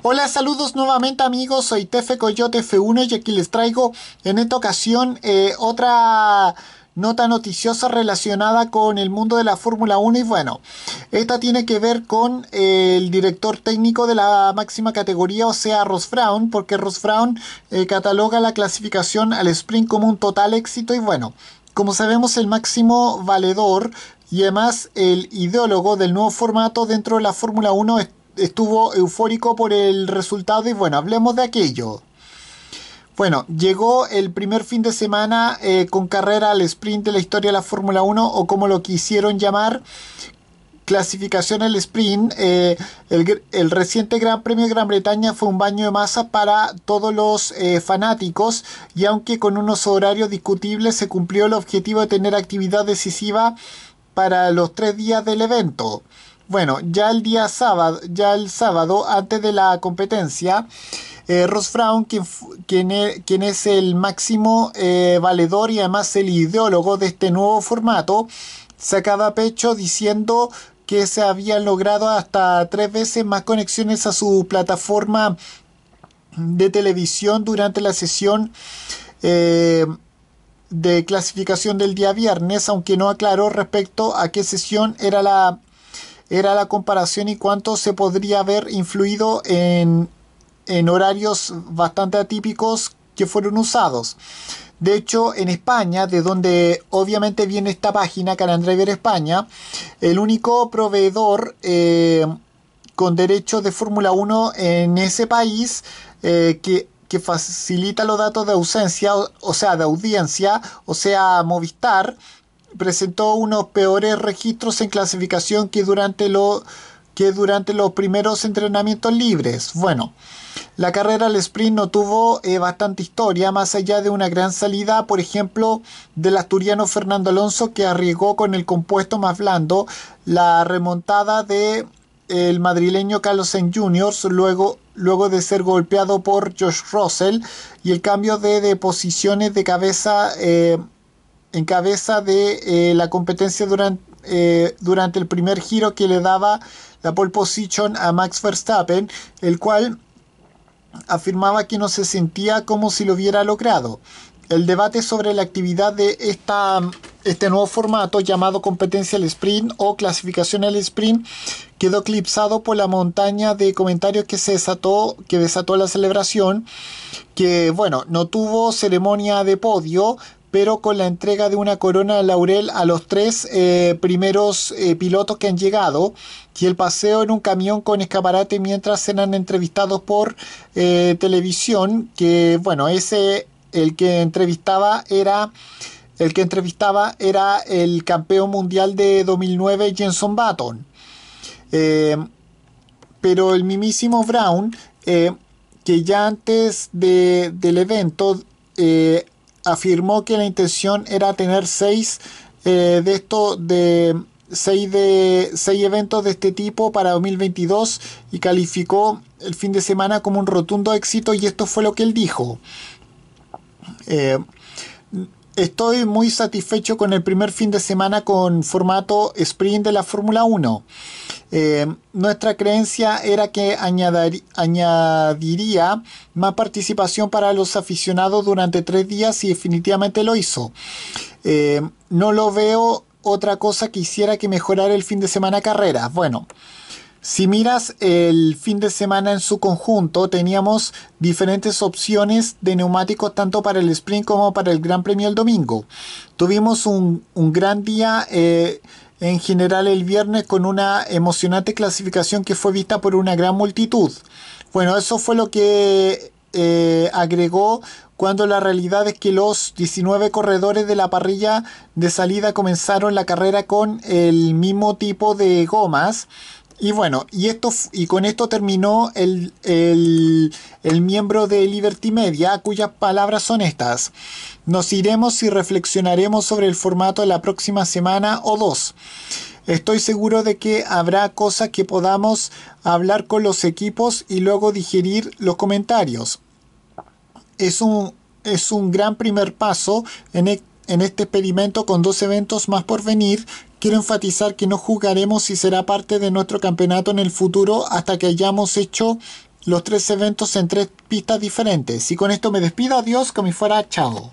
Hola, saludos nuevamente amigos, soy Tefe Coyote F1 y aquí les traigo en esta ocasión eh, otra nota noticiosa relacionada con el mundo de la Fórmula 1 y bueno, esta tiene que ver con eh, el director técnico de la máxima categoría, o sea, Ross Brown, porque Ross Brown eh, cataloga la clasificación al sprint como un total éxito y bueno, como sabemos el máximo valedor y además el ideólogo del nuevo formato dentro de la Fórmula 1 es estuvo eufórico por el resultado y bueno, hablemos de aquello. Bueno, llegó el primer fin de semana eh, con carrera al sprint de la historia de la Fórmula 1 o como lo quisieron llamar, clasificación al sprint. Eh, el, reciente Gran Premio de Gran Bretaña fue un baño de masa para todos los eh, fanáticos y aunque con unos horarios discutibles se cumplió el objetivo de tener actividad decisiva para los tres días del evento. Bueno, ya el día sábado, ya el sábado, antes de la competencia, eh, Ross Brown, e, quien, es, el máximo eh, valedor y además el ideólogo de este nuevo formato, sacaba pecho diciendo que se habían logrado hasta tres veces más conexiones a su plataforma de televisión durante la sesión eh, de clasificación del día viernes, aunque no aclaró respecto a qué sesión era la era la comparación y cuánto se podría haber influido en, horarios bastante atípicos que fueron usados. De hecho, en España, de donde obviamente viene esta página, Driver España, el único proveedor eh, con derecho de Fórmula 1 en ese país eh, que, facilita los datos de ausencia, o sea, de audiencia, o sea, Movistar, presentó unos peores registros en clasificación que durante, lo, que durante los primeros entrenamientos libres. Bueno, la carrera al sprint no tuvo eh, bastante historia, más allá de una gran salida, por ejemplo, del asturiano Fernando Alonso, que arriesgó con el compuesto más blando la remontada de el madrileño Carlos Sainz Jr., luego, luego de ser golpeado por Josh Russell, y el cambio de, posiciones de cabeza eh, en cabeza de eh, la competencia durante, eh, durante el primer giro que le daba la pole position a Max Verstappen, el cual afirmaba que no se sentía como si lo hubiera logrado. El debate sobre la actividad de esta, este nuevo formato llamado competencia al sprint o clasificación al sprint quedó eclipsado por la montaña de comentarios que se desató, que desató la celebración, que bueno, no tuvo ceremonia de podio, pero con la entrega de una corona laurel a los tres eh, primeros eh, pilotos que han llegado y el paseo en un camión con escaparate mientras eran entrevistados por eh, televisión, que bueno, ese, el que entrevistaba era... El que entrevistaba era el campeón mundial de 2009, Jenson Button. pero el mismísimo Brown, que ya antes del evento afirmó que la intención era tener seis eh, de esto de seis de seis eventos de este tipo para 2022 y calificó el fin de semana como un rotundo éxito y esto fue lo que él dijo. Eh, estoy muy satisfecho con el primer fin de semana con formato sprint de la Fórmula 1. Eh, nuestra creencia era que añadiría más participación para los aficionados durante tres días y definitivamente lo hizo. Eh, no lo veo otra cosa que hiciera que mejorar el fin de semana carreras. Bueno. Si miras el fin de semana en su conjunto, teníamos diferentes opciones de neumáticos tanto para el sprint como para el Gran Premio el domingo. Tuvimos un, gran día eh, en general el viernes con una emocionante clasificación que fue vista por una gran multitud. Bueno, eso fue lo que eh, agregó cuando la realidad es que los 19 corredores de la parrilla de salida comenzaron la carrera con el mismo tipo de gomas y bueno, y, esto, y con esto terminó el, miembro de Liberty Media, cuyas palabras son estas. Nos iremos y reflexionaremos sobre el formato la próxima semana o dos. Estoy seguro de que habrá cosas que podamos hablar con los equipos y luego digerir los comentarios. Es un, es un gran primer paso en, en este experimento con dos eventos más por venir, quiero enfatizar que no jugaremos si será parte de nuestro campeonato en el futuro hasta que hayamos hecho los tres eventos en tres pistas diferentes. Y con esto me despido, adiós, como fuera, chao.